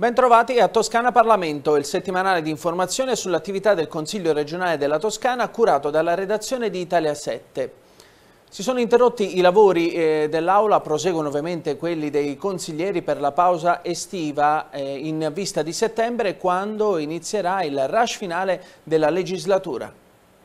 Bentrovati a Toscana Parlamento, il settimanale di informazione sull'attività del Consiglio regionale della Toscana curato dalla redazione di Italia 7. Si sono interrotti i lavori eh, dell'Aula, proseguono ovviamente quelli dei consiglieri per la pausa estiva eh, in vista di settembre quando inizierà il rush finale della legislatura.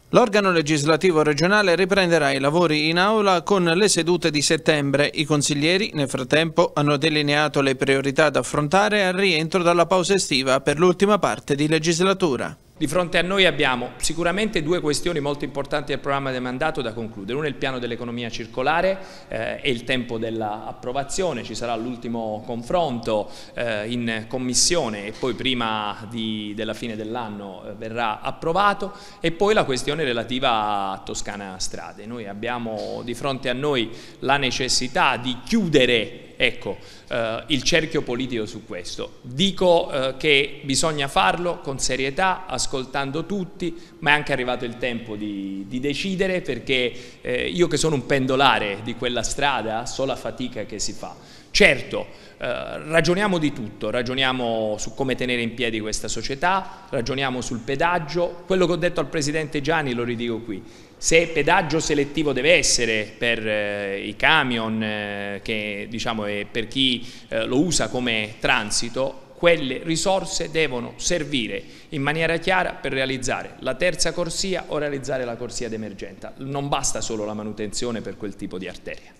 L'organo legislativo regionale riprenderà i lavori in aula con le sedute di settembre. I consiglieri, nel frattempo, hanno delineato le priorità da affrontare al rientro dalla pausa estiva per l'ultima parte di legislatura. Di fronte a noi abbiamo sicuramente due questioni molto importanti del programma del mandato da concludere. Una è il piano dell'economia circolare eh, e il tempo dell'approvazione, ci sarà l'ultimo confronto eh, in commissione e poi prima di, della fine dell'anno eh, verrà approvato e poi la questione relativa a Toscana Strade. Noi abbiamo di fronte a noi la necessità di chiudere Ecco, eh, il cerchio politico su questo. Dico eh, che bisogna farlo con serietà, ascoltando tutti, ma è anche arrivato il tempo di, di decidere perché eh, io che sono un pendolare di quella strada so la fatica che si fa. Certo, eh, ragioniamo di tutto, ragioniamo su come tenere in piedi questa società, ragioniamo sul pedaggio, quello che ho detto al Presidente Gianni lo ridico qui, se pedaggio selettivo deve essere per eh, i camion eh, che, diciamo, e per chi eh, lo usa come transito, quelle risorse devono servire in maniera chiara per realizzare la terza corsia o realizzare la corsia d'emergenza. Non basta solo la manutenzione per quel tipo di arteria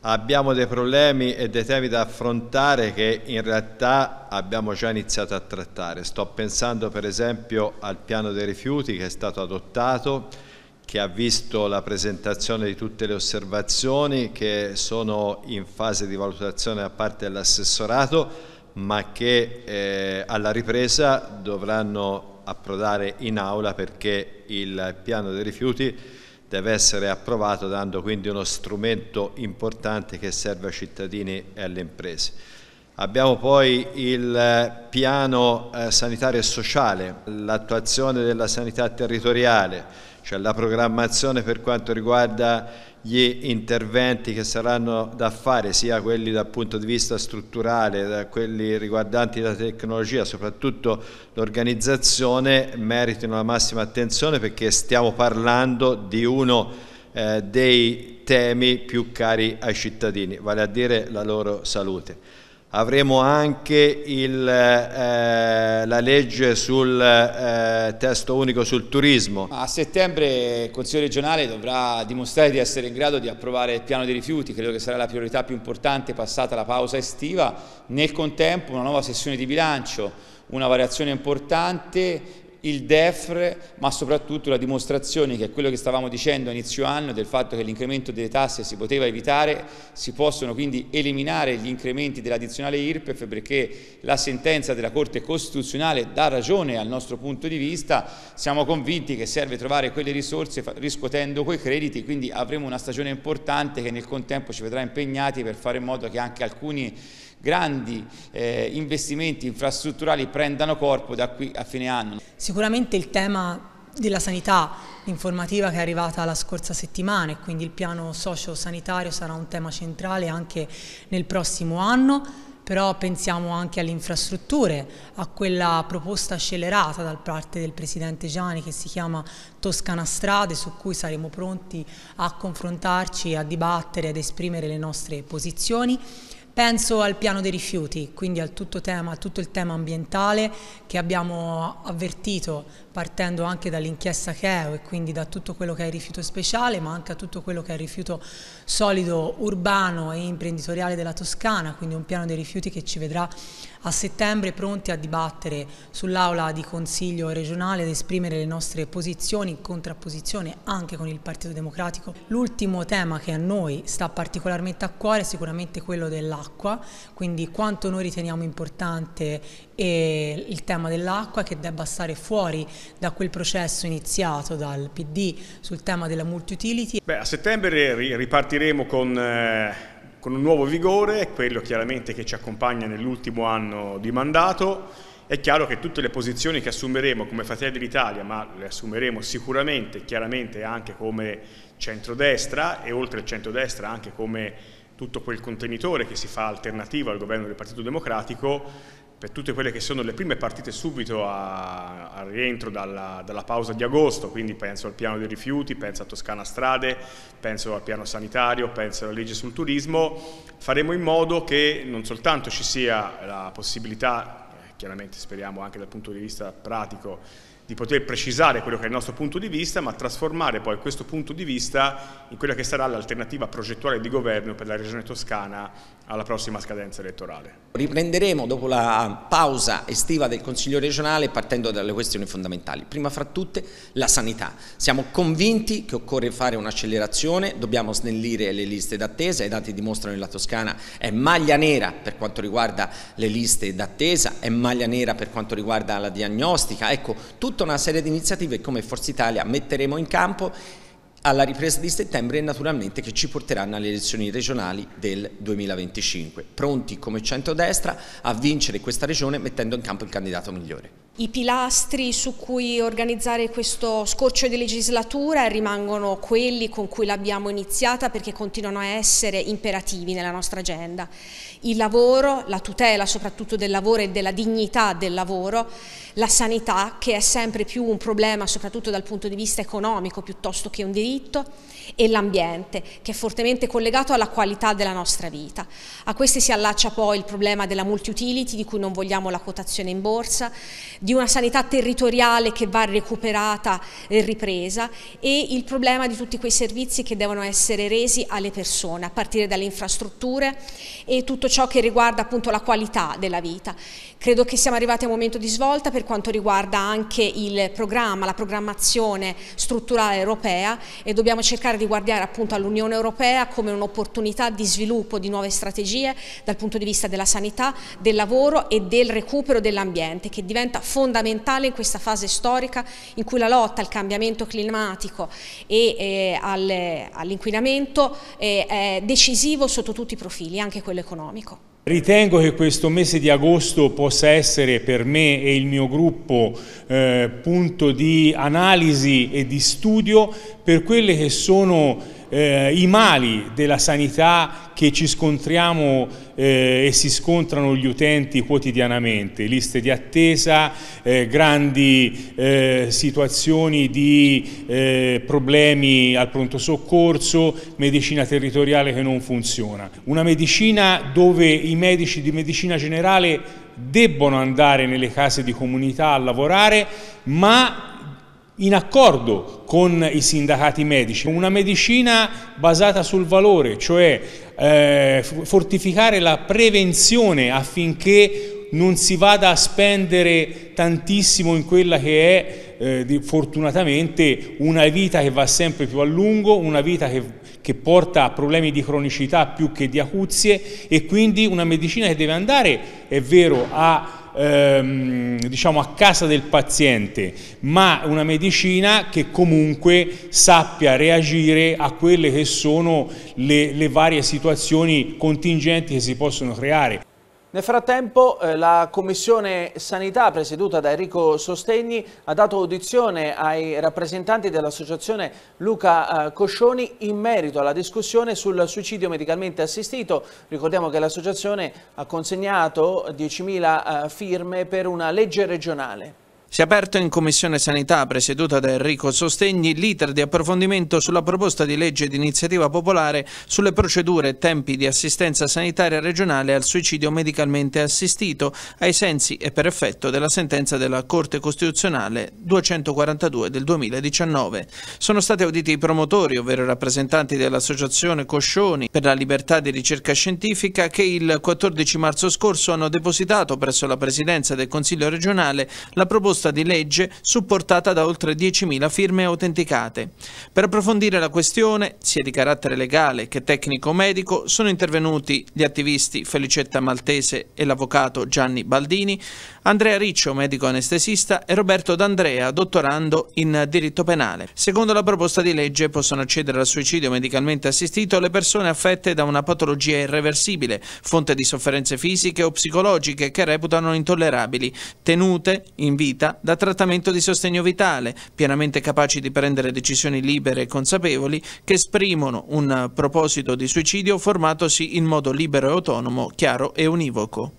abbiamo dei problemi e dei temi da affrontare che in realtà abbiamo già iniziato a trattare. Sto pensando per esempio al piano dei rifiuti che è stato adottato, che ha visto la presentazione di tutte le osservazioni che sono in fase di valutazione da parte dell'assessorato, ma che eh, alla ripresa dovranno approdare in aula perché il piano dei rifiuti deve essere approvato dando quindi uno strumento importante che serve ai cittadini e alle imprese. Abbiamo poi il eh, piano eh, sanitario e sociale, l'attuazione della sanità territoriale, cioè la programmazione per quanto riguarda gli interventi che saranno da fare, sia quelli dal punto di vista strutturale, da quelli riguardanti la tecnologia, soprattutto l'organizzazione, meritino la massima attenzione perché stiamo parlando di uno eh, dei temi più cari ai cittadini, vale a dire la loro salute avremo anche il, eh, la legge sul eh, testo unico sul turismo. A settembre il Consiglio regionale dovrà dimostrare di essere in grado di approvare il piano dei rifiuti, credo che sarà la priorità più importante passata la pausa estiva, nel contempo una nuova sessione di bilancio una variazione importante il DEFR, ma soprattutto la dimostrazione che quello che stavamo dicendo a inizio anno del fatto che l'incremento delle tasse si poteva evitare, si possono quindi eliminare gli incrementi dell'addizionale IRPEF perché la sentenza della Corte Costituzionale dà ragione al nostro punto di vista, siamo convinti che serve trovare quelle risorse riscuotendo quei crediti, quindi avremo una stagione importante che nel contempo ci vedrà impegnati per fare in modo che anche alcuni grandi eh, investimenti infrastrutturali prendano corpo da qui a fine anno. Sicuramente il tema della sanità, l'informativa che è arrivata la scorsa settimana e quindi il piano socio-sanitario sarà un tema centrale anche nel prossimo anno, però pensiamo anche alle infrastrutture, a quella proposta scellerata da parte del Presidente Gianni che si chiama Toscana Strade su cui saremo pronti a confrontarci, a dibattere ed esprimere le nostre posizioni. Penso al piano dei rifiuti, quindi al tutto, tema, a tutto il tema ambientale che abbiamo avvertito partendo anche dall'inchiesta CHEO e quindi da tutto quello che è il rifiuto speciale ma anche a tutto quello che è il rifiuto solido urbano e imprenditoriale della Toscana, quindi un piano dei rifiuti che ci vedrà a settembre pronti a dibattere sull'aula di consiglio regionale ed esprimere le nostre posizioni in contrapposizione anche con il Partito Democratico. L'ultimo tema che a noi sta particolarmente a cuore è sicuramente quello della dell'acqua, quindi quanto noi riteniamo importante il tema dell'acqua che debba stare fuori da quel processo iniziato dal PD sul tema della multi-utility. Beh, a settembre ripartiremo con... Eh con un nuovo vigore, quello chiaramente che ci accompagna nell'ultimo anno di mandato. È chiaro che tutte le posizioni che assumeremo come Fratelli d'Italia, ma le assumeremo sicuramente, chiaramente anche come centrodestra e oltre il centrodestra anche come tutto quel contenitore che si fa alternativo al governo del Partito Democratico, per tutte quelle che sono le prime partite subito al rientro dalla, dalla, pausa di agosto, quindi penso al piano dei rifiuti, penso a Toscana Strade, penso al piano sanitario, penso alla legge sul turismo, faremo in modo che non soltanto ci sia la possibilità, eh, chiaramente speriamo anche dal punto di vista pratico, di poter precisare quello che è il nostro punto di vista, ma trasformare poi questo punto di vista in quella che sarà l'alternativa progettuale di governo per la Regione Toscana alla prossima scadenza elettorale. Riprenderemo dopo la pausa estiva del Consiglio regionale partendo dalle questioni fondamentali, prima fra tutte la sanità. Siamo convinti che occorre fare un'accelerazione, dobbiamo snellire le liste d'attesa, i dati dimostrano che la Toscana è maglia nera per quanto riguarda le liste d'attesa, è maglia nera per quanto riguarda la diagnostica, ecco tutto tutta una serie di iniziative come Forza Italia metteremo in campo alla ripresa di settembre e naturalmente che ci porteranno alle elezioni regionali del 2025, pronti come centrodestra a vincere questa regione mettendo in campo il candidato migliore. I pilastri su cui organizzare questo scorcio di legislatura rimangono quelli con cui l'abbiamo iniziata perché continuano a essere imperativi nella nostra agenda. Il lavoro, la tutela soprattutto del lavoro e della dignità del lavoro, la sanità che è sempre più un problema soprattutto dal punto di vista economico piuttosto che un diritto e l'ambiente che è fortemente collegato alla qualità della nostra vita. A questi si allaccia poi il problema della multi-utility di cui non vogliamo la quotazione in borsa, di una sanità territoriale che va recuperata e ripresa e il problema di tutti quei servizi che devono essere resi alle persone, a partire dalle infrastrutture e tutto ciò che riguarda appunto la qualità della vita. Credo che siamo arrivati a un momento di svolta per quanto riguarda anche il programma, la programmazione strutturale europea e dobbiamo cercare di guardare appunto all'Unione Europea come un'opportunità di sviluppo di nuove strategie dal punto di vista della sanità, del lavoro e del recupero dell'ambiente che diventa fondamentale in questa fase storica in cui la lotta al cambiamento climatico e eh, all'inquinamento eh, è decisivo sotto tutti i profili, anche quello economico. Ritengo che questo mese di agosto possa essere per me e il mio gruppo eh, punto di analisi e di studio per quelle che sono eh, i mali della sanità che ci scontriamo eh, e si scontrano gli utenti quotidianamente, liste di attesa, eh, grandi eh, situazioni di eh, problemi al pronto soccorso, medicina territoriale che non funziona. Una medicina dove i medici di medicina generale debbono andare nelle case di comunità a lavorare, ma in accordo con i sindacati medici, una medicina basata sul valore, cioè eh, fortificare la prevenzione affinché non si vada a spendere tantissimo in quella che è eh, fortunatamente una vita che va sempre più a lungo, una vita che, che, porta a problemi di cronicità più che di acuzie e quindi una medicina che deve andare, è vero, a ehm, diciamo a casa del paziente, ma una medicina che comunque sappia reagire a quelle che sono le, le varie situazioni contingenti che si possono creare. Nel frattempo eh, la Commissione Sanità presieduta da Enrico Sostegni ha dato audizione ai rappresentanti dell'associazione Luca eh, Coscioni in merito alla discussione sul suicidio medicalmente assistito. Ricordiamo che l'associazione ha consegnato 10.000 eh, firme per una legge regionale. Si è aperto in Commissione Sanità, presieduta da Enrico Sostegni, l'iter di approfondimento sulla proposta di legge di iniziativa popolare sulle procedure e tempi di assistenza sanitaria regionale al suicidio medicalmente assistito, ai sensi e per effetto della sentenza della Corte Costituzionale 242 del 2019. Sono stati auditi i promotori, ovvero i rappresentanti dell'Associazione Coscioni per la libertà di ricerca scientifica, che il 14 marzo scorso hanno depositato presso la Presidenza del Consiglio regionale la proposta proposta di legge supportata da oltre 10.000 firme autenticate. Per approfondire la questione, sia di carattere legale che tecnico-medico, sono intervenuti gli attivisti Felicetta Maltese e l'avvocato Gianni Baldini, Andrea Riccio, medico anestesista, e Roberto D'Andrea, dottorando in diritto penale. Secondo la proposta di legge possono accedere al suicidio medicalmente assistito le persone affette da una patologia irreversibile, fonte di sofferenze fisiche o psicologiche che reputano intollerabili, tenute in vita da trattamento di sostegno vitale, pienamente capaci di prendere decisioni libere e consapevoli che esprimono un proposito di suicidio formatosi in modo libero e autonomo, chiaro e univoco.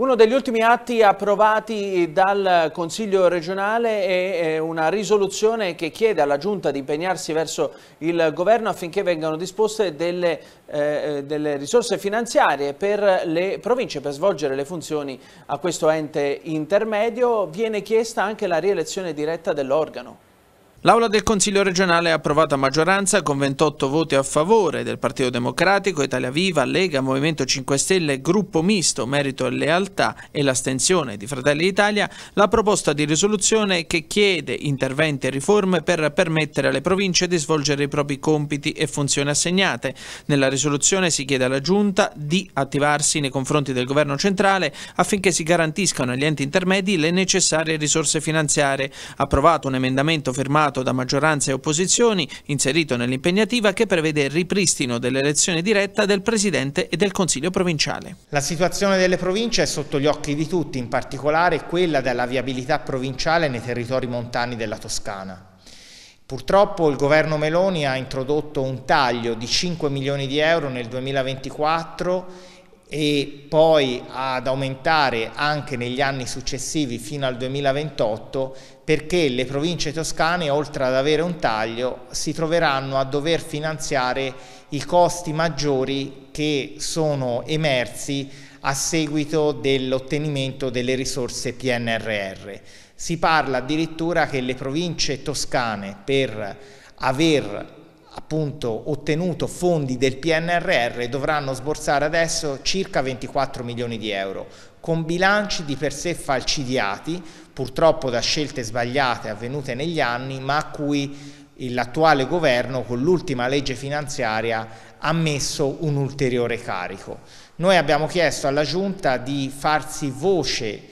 Uno degli ultimi atti approvati dal Consiglio regionale è una risoluzione che chiede alla Giunta di impegnarsi verso il Governo affinché vengano disposte delle, eh, eh, delle risorse finanziarie per le province per svolgere le funzioni a questo ente intermedio. Viene chiesta anche la rielezione diretta dell'organo. L'Aula del Consiglio regionale ha approvato a maggioranza con 28 voti a favore del Partito Democratico, Italia Viva, Lega, Movimento 5 Stelle, Gruppo Misto, Merito e Lealtà e l'astensione di Fratelli d'Italia la proposta di risoluzione che chiede interventi e riforme per permettere alle province di svolgere i propri compiti e funzioni assegnate. Nella risoluzione si chiede alla Giunta di attivarsi nei confronti del Governo centrale affinché si garantiscano agli enti intermedi le necessarie risorse finanziarie. Approvato un emendamento firmato approvato da maggioranza e opposizioni, inserito nell'impegnativa che prevede il ripristino dell'elezione diretta del Presidente e del Consiglio provinciale. La situazione delle province è sotto gli occhi di tutti, in particolare quella della viabilità provinciale nei territori montani della Toscana. Purtroppo il governo Meloni ha introdotto un taglio di 5 milioni di euro nel 2024 e poi ad aumentare anche negli anni successivi fino al 2028 perché le province toscane oltre ad avere un taglio si troveranno a dover finanziare i costi maggiori che sono emersi a seguito dell'ottenimento delle risorse PNRR. Si parla addirittura che le province toscane per aver appunto ottenuto fondi del PNRR dovranno sborsare adesso circa 24 milioni di euro, con bilanci di per sé falcidiati, purtroppo da scelte sbagliate avvenute negli anni, ma a cui l'attuale governo con l'ultima legge finanziaria ha messo un ulteriore carico. Noi abbiamo chiesto alla Giunta di farsi voce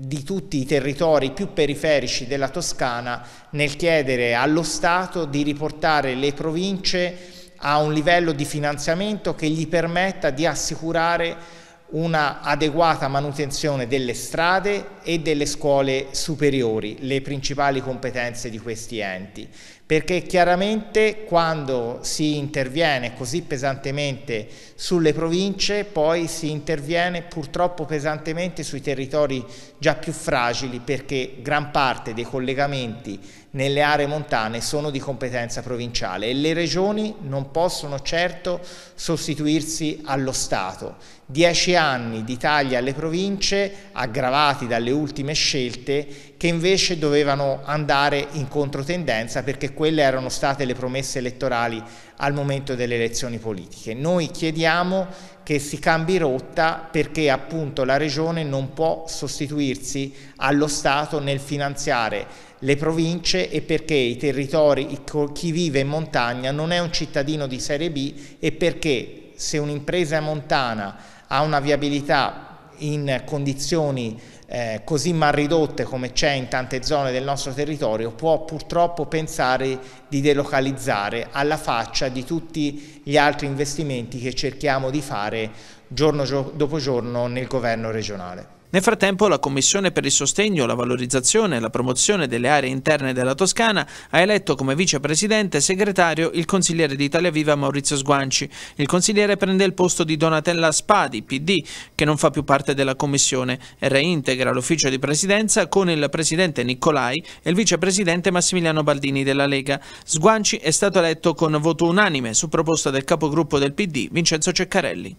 di tutti i territori più periferici della Toscana nel chiedere allo Stato di riportare le province a un livello di finanziamento che gli permetta di assicurare una adeguata manutenzione delle strade e delle scuole superiori, le principali competenze di questi enti perché chiaramente quando si interviene così pesantemente sulle province, poi si interviene purtroppo pesantemente sui territori già più fragili, perché gran parte dei collegamenti nelle aree montane sono di competenza provinciale e le regioni non possono certo sostituirsi allo Stato. Dieci anni di tagli alle province, aggravati dalle ultime scelte, che invece dovevano andare in controtendenza perché quelle erano state le promesse elettorali al momento delle elezioni politiche. Noi chiediamo che si cambi rotta perché appunto la regione non può sostituirsi allo Stato nel finanziare le province e perché i territori, chi vive in montagna non è un cittadino di serie B e perché se un'impresa montana ha una viabilità in condizioni eh, così ridotte come c'è in tante zone del nostro territorio può purtroppo pensare di delocalizzare alla faccia di tutti gli altri investimenti che cerchiamo di fare giorno dopo giorno nel governo regionale. Nel frattempo la Commissione per il sostegno, la valorizzazione e la promozione delle aree interne della Toscana ha eletto come vicepresidente e segretario il consigliere d'Italia Viva Maurizio Sguanci. Il consigliere prende il posto di Donatella Spadi, PD, che non fa più parte della Commissione e reintegra l'ufficio di presidenza con il presidente Niccolai e il vicepresidente Massimiliano Baldini della Lega. Sguanci è stato eletto con voto unanime su proposta del capogruppo del PD Vincenzo Ceccarelli.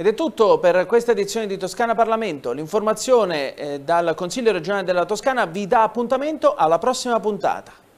Ed è tutto per questa edizione di Toscana Parlamento. L'informazione eh, dal Consiglio regionale della Toscana vi dà appuntamento alla prossima puntata.